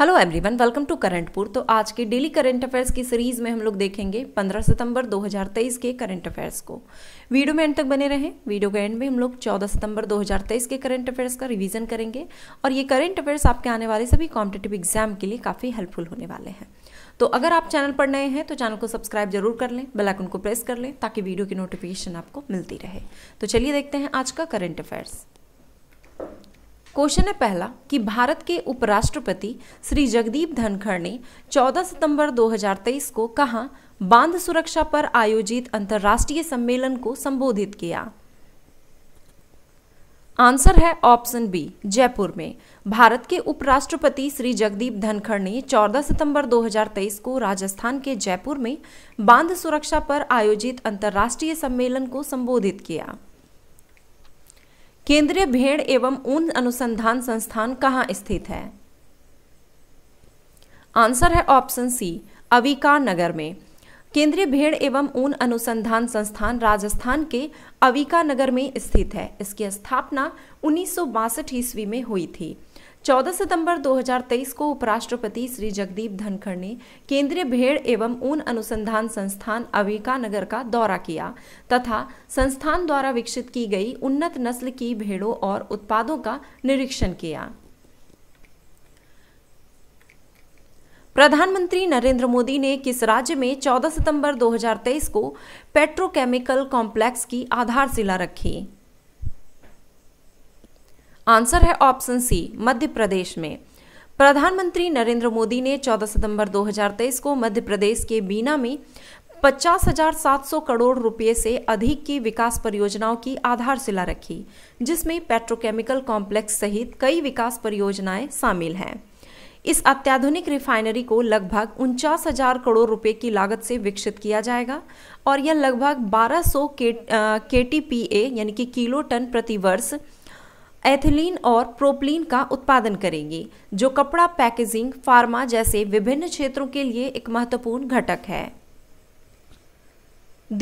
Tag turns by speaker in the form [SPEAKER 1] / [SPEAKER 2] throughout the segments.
[SPEAKER 1] hello everyone welcome to Currentpur तो आज के डेली करंट अफेयर्स की सीरीज में हम लोग देखेंगे 15 सितंबर 2023 के करंट अफेयर्स को वीडियो में एंड तक बने रहें वीडियो के एंड में हम लोग 14 सितंबर 2023 के करंट अफेयर्स का रिवीजन करेंगे और ये करंट अफेयर्स आपके आने वाले सभी कॉम्पिटेटिव एग्जाम के लिए काफ़ी हेल्पफुल होने वाले हैं तो अगर आप चैनल पर नए हैं तो चैनल को सब्सक्राइब जरूर कर लें बेलाइकन को प्रेस कर लें ताकि वीडियो की नोटिफिकेशन आपको मिलती रहे तो चलिए देखते हैं आज का करंट अफेयर्स क्वेश्चन है पहला कि भारत के उपराष्ट्रपति श्री जगदीप धनखड़ ने 14 सितंबर 2023 को कहा बांध सुरक्षा पर आयोजित अंतर्राष्ट्रीय सम्मेलन को संबोधित किया आंसर है ऑप्शन बी जयपुर में भारत के उपराष्ट्रपति श्री जगदीप धनखड़ ने 14 सितंबर 2023 को राजस्थान के जयपुर में बांध सुरक्षा पर आयोजित अंतर्राष्ट्रीय सम्मेलन को संबोधित किया केंद्रीय भेड़ एवं ऊन अनुसंधान संस्थान कहाँ स्थित है आंसर है ऑप्शन सी अविकार नगर में केंद्रीय भेड़ एवं ऊन अनुसंधान संस्थान राजस्थान के अविका नगर में स्थित है इसकी स्थापना उन्नीस ईस्वी में हुई थी 14 सितंबर 2023 को उपराष्ट्रपति श्री जगदीप धनखड़ ने केंद्रीय भेड़ एवं ऊन अनुसंधान संस्थान अविका नगर का दौरा किया तथा संस्थान द्वारा विकसित की गई उन्नत नस्ल की भेड़ों और उत्पादों का निरीक्षण किया प्रधानमंत्री नरेंद्र मोदी ने किस राज्य में 14 सितंबर 2023 को पेट्रोकेमिकल कॉम्प्लेक्स की आधारशिला रखी आंसर है ऑप्शन सी मध्य प्रदेश में प्रधानमंत्री नरेंद्र मोदी ने 14 सितंबर 2023 को मध्य प्रदेश के बीना में पचास हजार सात सौ करोड़ रुपए से अधिक की विकास परियोजनाओं की आधारशिला रखी जिसमें पेट्रोकेमिकल कॉम्प्लेक्स सहित कई विकास परियोजनाएं शामिल हैं इस अत्याधुनिक रिफाइनरी को लगभग उनचास हजार करोड़ रुपए की लागत से विकसित किया जाएगा और यह लगभग 1200 के टी पी यानी कि किलो टन प्रति वर्ष एथिलीन और प्रोपलीन का उत्पादन करेगी जो कपड़ा पैकेजिंग फार्मा जैसे विभिन्न क्षेत्रों के लिए एक महत्वपूर्ण घटक है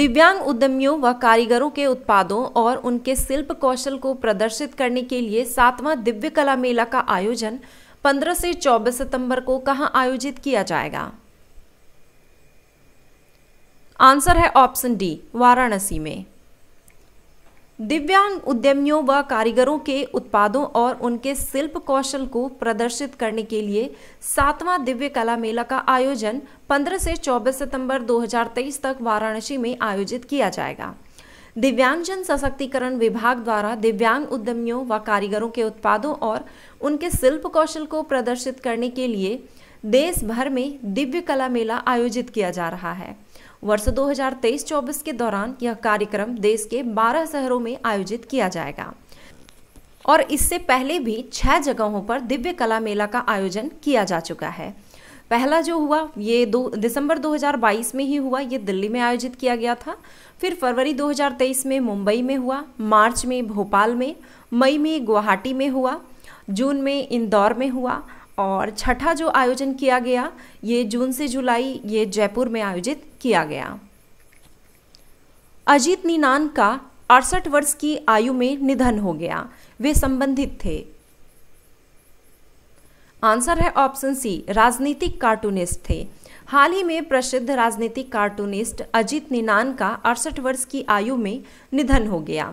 [SPEAKER 1] दिव्यांग उद्यमियों व कारीगरों के उत्पादों और उनके शिल्प कौशल को प्रदर्शित करने के लिए सातवां दिव्य कला मेला का आयोजन 15 से 24 सितंबर को कहां आयोजित किया जाएगा आंसर है ऑप्शन डी वाराणसी में दिव्यांग उद्यमियों व कारीगरों के उत्पादों और उनके शिल्प कौशल को प्रदर्शित करने के लिए सातवां दिव्य कला मेला का आयोजन 15 से 24 सितंबर 2023 तक वाराणसी में आयोजित किया जाएगा दिव्यांगजन सशक्तिकरण विभाग द्वारा दिव्यांग उद्यमियों व कारीगरों के उत्पादों और उनके शिल्प कौशल को प्रदर्शित करने के लिए देश भर में दिव्य कला मेला आयोजित किया जा रहा है वर्ष 2023-24 के दौरान यह कार्यक्रम देश के 12 शहरों में आयोजित किया जाएगा और इससे पहले भी छह जगहों पर दिव्य कला मेला का आयोजन किया जा चुका है पहला जो हुआ ये दो दिसंबर 2022 में ही हुआ ये दिल्ली में आयोजित किया गया था फिर फरवरी 2023 में मुंबई में हुआ मार्च में भोपाल में मई में गुवाहाटी में हुआ जून में इंदौर में हुआ और छठा जो आयोजन किया गया ये जून से जुलाई ये जयपुर में आयोजित किया गया अजीत नीनान का अड़सठ वर्ष की आयु में निधन हो गया वे संबंधित थे आंसर है ऑप्शन सी राजनीतिक कार्टूनिस्ट थे हाल ही में प्रसिद्ध राजनीतिक कार्टूनिस्ट अजीत निनान का अड़सठ वर्ष की आयु में निधन हो गया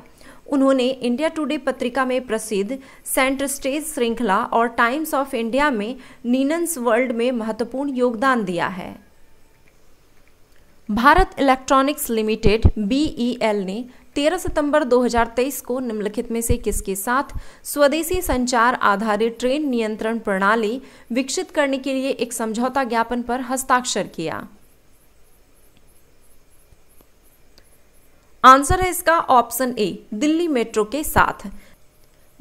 [SPEAKER 1] उन्होंने इंडिया टुडे पत्रिका में प्रसिद्ध सेंटर स्टेज श्रृंखला और टाइम्स ऑफ इंडिया में नीनन्स वर्ल्ड में महत्वपूर्ण योगदान दिया है Bharat Electronics Limited B e ने 13 सितंबर 2023 को निम्नलिखित में से किसके साथ स्वदेशी संचार आधारित ट्रेन नियंत्रण प्रणाली विकसित करने के लिए एक समझौता ज्ञापन पर हस्ताक्षर किया आंसर है इसका ऑप्शन ए दिल्ली मेट्रो के साथ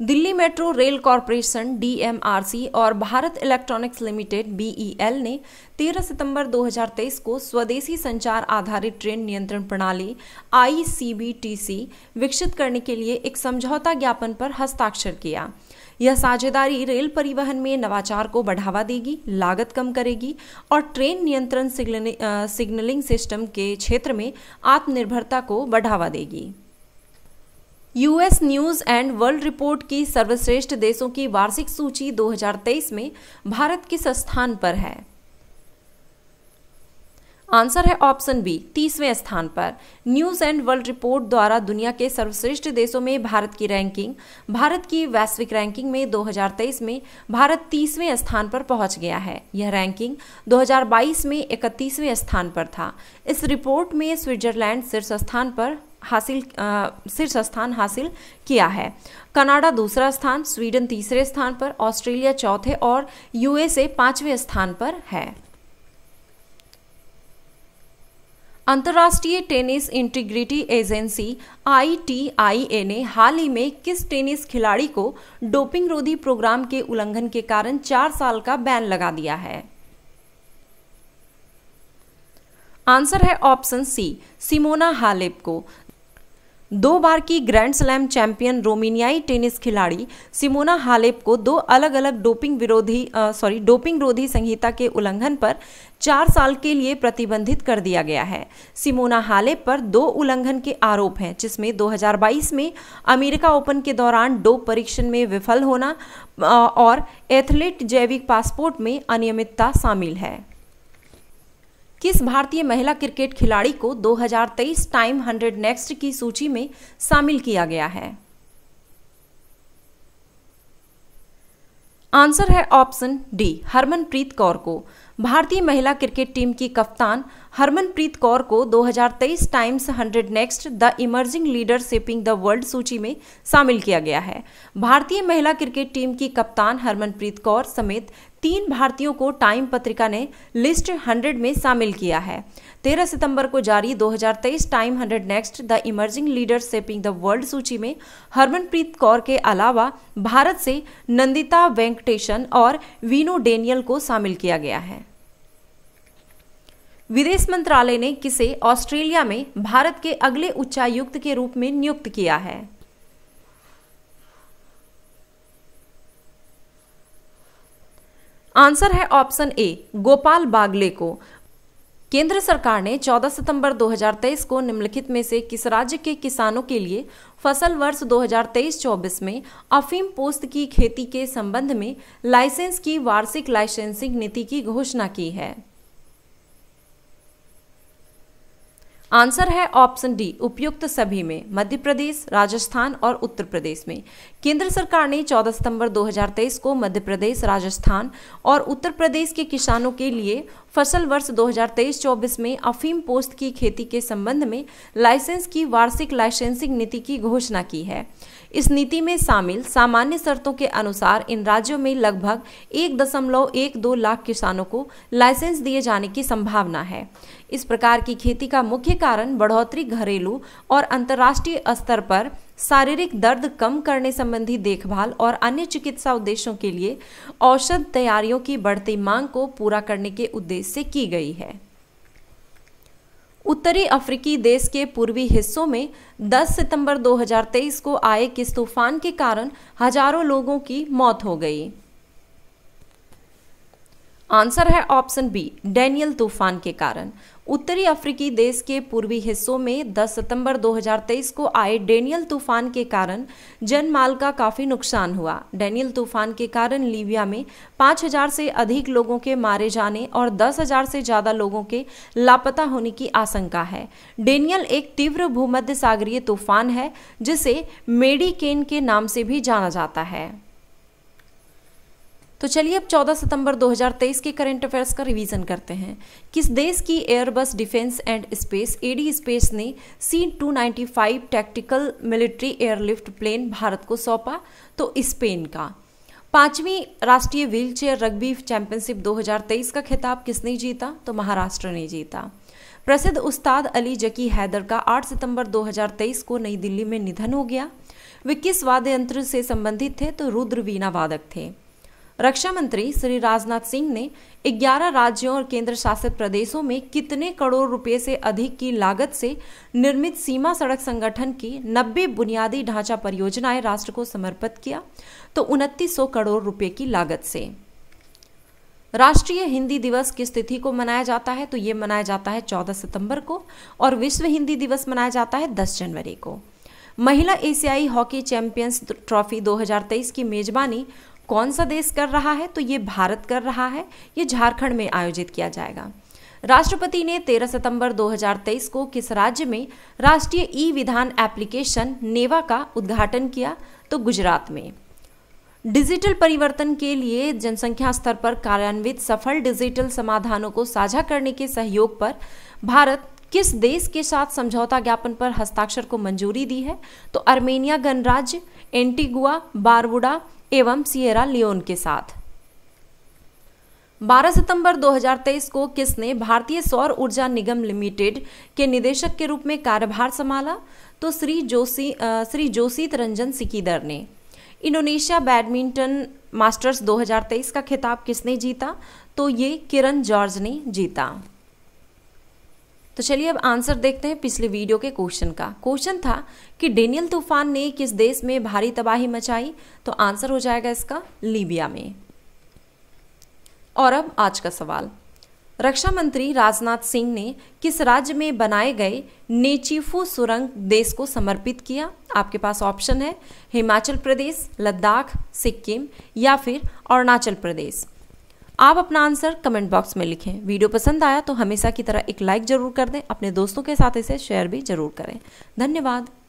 [SPEAKER 1] Delhi Metro Rail Corporation DMRC और भारत इलेक्ट्रॉनिक्स लिमिटेड बीईएल ने 13 सितंबर 2023 को स्वदेशी संचार आधारित ट्रेन नियंत्रण प्रणाली आईसीबीटीसी विकसित करने के लिए एक समझौता ज्ञापन पर हस्ताक्षर किया यह साझेदारी रेल परिवहन में नवाचार को बढ़ावा देगी लागत कम करेगी और ट्रेन नियंत्रण सिग्नलिंग सिस्टम के क्षेत्र में आत्मनिर्भरता को बढ़ावा देगी US news and world report की सर्वश्रेष्ठ देशों की वार्षिक सूची 2023 में भारत किस स्थान पर है आंसर है ऑप्शन बी तीसवें स्थान पर न्यूज एंड वर्ल्ड रिपोर्ट द्वारा दुनिया के सर्वश्रेष्ठ देशों में भारत की रैंकिंग भारत की वैश्विक रैंकिंग में 2023 में भारत तीसवें स्थान पर पहुंच गया है यह रैंकिंग 2022 में इकतीसवें स्थान पर था इस रिपोर्ट में स्विट्जरलैंड शीर्ष स्थान पर हासिल शीर्ष स्थान हासिल किया है कनाडा दूसरा स्थान स्वीडन तीसरे स्थान पर ऑस्ट्रेलिया चौथे और यूएसए पांचवें स्थान पर है अंतर्राष्ट्रीय टेनिस इंटीग्रिटी एजेंसी आईटीआईए ने हाल ही में किस टेनिस खिलाड़ी को डोपिंग रोधी प्रोग्राम के उल्लंघन के कारण चार साल का बैन लगा दिया है आंसर है ऑप्शन सी सिमोना हालेप को दो बार की ग्रैंड स्लैम चैंपियन रोमेनियाई टेनिस खिलाड़ी सिमोना हालेप को दो अलग अलग डोपिंग विरोधी सॉरी डोपिंग रोधी संहिता के उल्लंघन पर चार साल के लिए प्रतिबंधित कर दिया गया है सिमोना हालेप पर दो उल्लंघन के आरोप हैं जिसमें 2022 में अमेरिका ओपन के दौरान डोप परीक्षण में विफल होना और एथलीट जैविक पासपोर्ट में अनियमितता शामिल है किस भारतीय महिला क्रिकेट खिलाड़ी को 2023 टाइम 100 नेक्स्ट की सूची में शामिल किया गया है आंसर है ऑप्शन डी हरमनप्रीत कौर को भारतीय महिला क्रिकेट टीम की कप्तान हरमनप्रीत कौर को 2023 Times 100 next the emerging leader shaping the world सूची में शामिल किया गया है भारतीय महिला क्रिकेट टीम की कप्तान हरमनप्रीत कौर समेत तीन भारतीयों को टाइम पत्रिका ने लिस्ट 100 में शामिल किया है 13 सितंबर को जारी 2023 Time 100 next the emerging leader shaping the world सूची में हरमनप्रीत कौर के अलावा भारत से नंदिता वेंकटेशन और वीनो डेनियल को शामिल किया गया है विदेश मंत्रालय ने किसे ऑस्ट्रेलिया में भारत के अगले उच्चायुक्त के रूप में नियुक्त किया है आंसर है ऑप्शन ए गोपाल बागले को केंद्र सरकार ने 14 सितंबर 2023 को निम्नलिखित में से किस राज्य के किसानों के लिए फसल वर्ष 2023-24 में अफीम पोस्त की खेती के संबंध में लाइसेंस की वार्षिक लाइसेंसिंग नीति की घोषणा की है आंसर है ऑप्शन डी उपयुक्त सभी में मध्य प्रदेश राजस्थान और उत्तर प्रदेश में केंद्र सरकार ने 14 सितंबर 2023 को मध्य प्रदेश राजस्थान और उत्तर प्रदेश के किसानों के लिए फसल वर्ष 2023-24 में अफीम पोस्त की खेती के संबंध में लाइसेंस की वार्षिक लाइसेंसिंग नीति की घोषणा की है इस नीति में शामिल सामान्य शर्तों के अनुसार इन राज्यों में लगभग एक दशमलव एक दो लाख किसानों को लाइसेंस दिए जाने की संभावना है इस प्रकार की खेती का मुख्य कारण बढ़ोतरी घरेलू और अंतर्राष्ट्रीय स्तर पर शारीरिक दर्द कम करने संबंधी देखभाल और अन्य चिकित्सा उद्देश्यों के लिए औषध तैयारियों की बढ़ती मांग को पूरा करने के उद्देश्य से की गई है उत्तरी अफ्रीकी देश के पूर्वी हिस्सों में 10 सितंबर 2023 को आए किस तूफान के कारण हजारों लोगों की मौत हो गई आंसर है ऑप्शन बी डेनियल तूफान के कारण उत्तरी अफ्रीकी देश के पूर्वी हिस्सों में 10 सितंबर 2023 को आए डेनियल तूफान के कारण जनमाल का काफी नुकसान हुआ डेनियल तूफान के कारण लीबिया में 5000 से अधिक लोगों के मारे जाने और 10000 से ज्यादा लोगों के लापता होने की आशंका है डेनियल एक तीव्र भूमध्य सागरीय तूफान है जिसे मेडिकेन के नाम से भी जाना जाता है तो चलिए अब 14 सितंबर 2023 के करंट अफेयर्स का रिवीजन करते हैं किस देश की Airbus defence and space AD space ने C 295 tactical military airlift plane Bharat को सौंपा तो स्पेन का पांचवी राष्ट्रीय व्हीलचेयर रग्बी चैंपियनशिप 2023 का खिताब किसने जीता तो महाराष्ट्र ने जीता प्रसिद्ध उस्ताद अली जकी हैदर का 8 सितंबर 2023 को नई दिल्ली में निधन हो गया वे किस वाद्य यंत्र से संबंधित थे तो रुद्र वीणा वादक थे रक्षा मंत्री श्री राजनाथ सिंह ने 11 राज्यों और केंद्र शासित प्रदेशों में कितने करोड़ रुपए से अधिक की लागत से निर्मित सीमा सड़क संगठन की 90 बुनियादी ढांचा परियोजनाएं राष्ट्र को समर्पित किया तो उनतीस करोड़ रुपए की लागत से राष्ट्रीय हिंदी दिवस किस तिथि को मनाया जाता है तो ये मनाया जाता है 14 सितंबर को और विश्व हिंदी दिवस मनाया जाता है 10 जनवरी को महिला एशियाई हॉकी चैंपियंस ट्रॉफी 2023 की मेजबानी कौन सा देश कर रहा है तो ये भारत कर रहा है ये झारखंड में आयोजित किया जाएगा राष्ट्रपति ने 13 सितंबर 2023 को किस राज्य में राष्ट्रीय ई विधान एप्लीकेशन नेवा का उद्घाटन किया तो गुजरात में डिजिटल परिवर्तन के लिए जनसंख्या स्तर पर कार्यान्वित सफल डिजिटल समाधानों को साझा करने के सहयोग पर भारत किस देश के साथ समझौता ज्ञापन पर हस्ताक्षर को मंजूरी दी है तो अर्मेनिया गणराज्य एंटीगुआ बारबुडा एवं सियरा लियोन के साथ 12 सितंबर 2023 को किसने भारतीय सौर ऊर्जा निगम लिमिटेड के निदेशक के रूप में कार्यभार संभाला तो श्री जोशी श्री जोशीत रंजन सिकीदर ने इंडोनेशिया बैडमिंटन मास्टर्स 2023 का खिताब किसने जीता तो ये किरण जॉर्ज ने जीता तो चलिए अब आंसर देखते हैं पिछले वीडियो के क्वेश्चन का क्वेश्चन था कि डेनियल तूफान ने किस देश में भारी तबाही मचाई तो आंसर हो जाएगा इसका लीबिया में और अब आज का सवाल रक्षा मंत्री राजनाथ सिंह ने किस राज्य में बनाए गए नेचीफू सुरंग देश को समर्पित किया आपके पास ऑप्शन है हिमाचल प्रदेश लद्दाख सिक्किम या फिर अरुणाचल प्रदेश आप अपना आंसर कमेंट बॉक्स में लिखें वीडियो पसंद आया तो हमेशा की तरह एक लाइक जरूर कर दें अपने दोस्तों के साथ इसे शेयर भी जरूर करें धन्यवाद